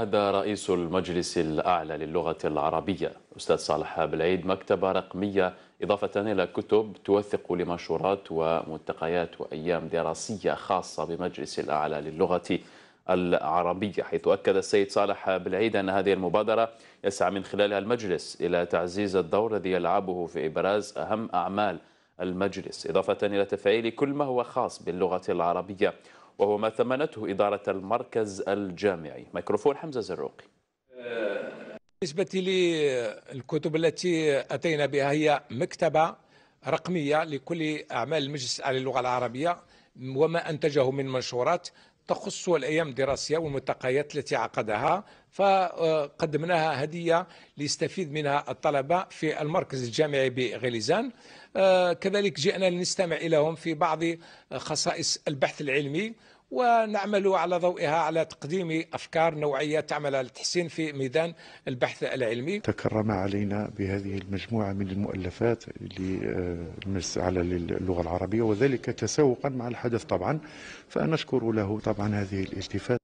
أهدى رئيس المجلس الأعلى للغة العربية أستاذ صالح بالعيد مكتبة رقمية إضافة إلى كتب توثق لمنشورات وملتقيات وأيام دراسية خاصة بمجلس الأعلى للغة العربية حيث أكد السيد صالح بالعيد أن هذه المبادرة يسعى من خلالها المجلس إلى تعزيز الدور الذي يلعبه في إبراز أهم أعمال المجلس إضافة إلى تفعيل كل ما هو خاص باللغة العربية وهو ما ثمنته إدارة المركز الجامعي ميكروفون حمزة زروقي بالنسبة للكتب التي أتينا بها هي مكتبة رقمية لكل أعمال المجلس على للغة العربية وما أنتجه من منشورات تخص الأيام الدراسية والملتقيات التي عقدها فقدمناها هدية ليستفيد منها الطلبة في المركز الجامعي بغليزان آه، كذلك جئنا لنستمع إليهم في بعض خصائص البحث العلمي ونعمل على ضوئها على تقديم أفكار نوعية تعمل على التحسين في ميدان البحث العلمي تكرم علينا بهذه المجموعة من المؤلفات آه، على اللغة العربية وذلك تسوقا مع الحدث طبعا فنشكر له طبعا طبعا هذه الالتفات